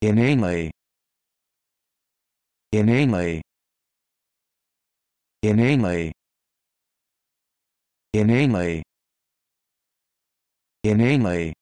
inanely inanely inanely inanely inanely